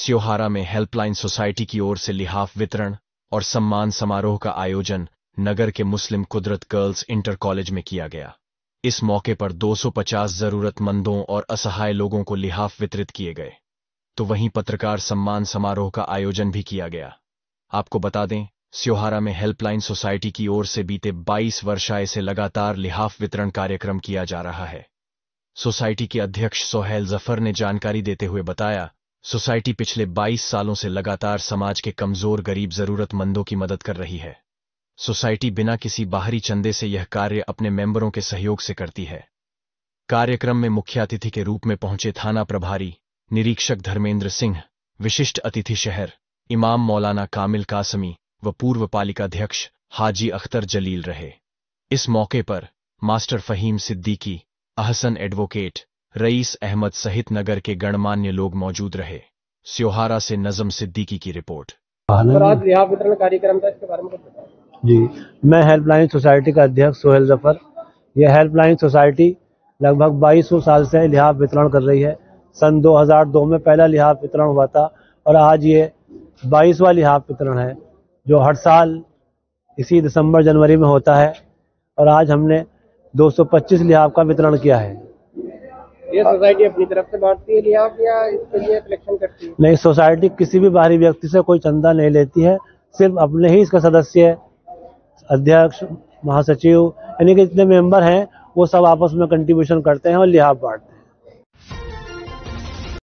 स्योहारा में helpline society की ओर से लिहाफ वितरण और सम्मान समारोह का आयोजन नगर के मुस्लिम कुदरत गर्ल्स इंटर कॉलेज में किया गया इस मौके पर 250 जरूरतमंदों और असहाय लोगों को लिहाफ वितरित किए गए तो वहीं पत्रकार सम्मान समारोह का आयोजन भी किया गया आपको बता दें स्योहारा में हेल्पलाइन सोसाइटी की ओर से बीते 22 वर्षाए से लगातार लिहाफ वितरण कार्यक्रम किया जा रहा है सोसाइटी के अध्यक्ष सोहेल जफर ने जानकारी देते हुए बताया सोसाइटी पिछले 22 सालों से लगातार समाज के कमजोर गरीब जरूरतमंदों की मदद कर रही है सोसाइटी बिना किसी बाहरी चंदे से यह कार्य अपने मेंबरों के सहयोग से करती है कार्यक्रम में मुख्य अतिथि के रूप में पहुंचे थाना प्रभारी निरीक्षक धर्मेंद्र सिंह विशिष्ट अतिथि शहर इमाम मौलाना कामिल कासमी व पूर्व पालिकाध्यक्ष हाजी अख्तर जलील रहे इस मौके पर मास्टर फहीम सिद्दीकी अहसन एडवोकेट रईस अहमद सहित नगर के गणमान्य लोग मौजूद रहे स्योहारा से नजम सिद्दीकी की रिपोर्ट वितरण कार्यक्रम था इसके बारे में जी मैं हेल्पलाइन सोसाइटी का अध्यक्ष सोहेल जफर यह हेल्पलाइन सोसाइटी लगभग 2200 साल से लिहाफ वितरण कर रही है सन 2002 में पहला लिहाफ वितरण हुआ था और आज ये बाईसवा लिहाफ वितरण है जो हर साल इसी दिसंबर जनवरी में होता है और आज हमने 225 लिहाफ का वितरण किया है ये सोसाइटी अपनी तरफ से बांटती है या इसके लिए कलेक्शन करती है नहीं सोसाइटी किसी भी बाहरी व्यक्ति से कोई चंदा नहीं लेती है सिर्फ अपने ही इसका सदस्य अध्यक्ष महासचिव यानी कि जितने मेंबर हैं वो सब आपस में कंट्रीब्यूशन करते हैं और लिहाज बांटते हैं